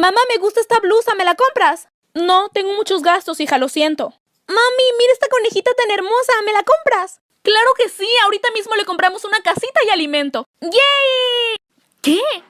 Mamá, me gusta esta blusa, ¿me la compras? No, tengo muchos gastos, hija, lo siento. Mami, mira esta conejita tan hermosa, ¿me la compras? Claro que sí, ahorita mismo le compramos una casita y alimento. ¡Yay! ¿Qué?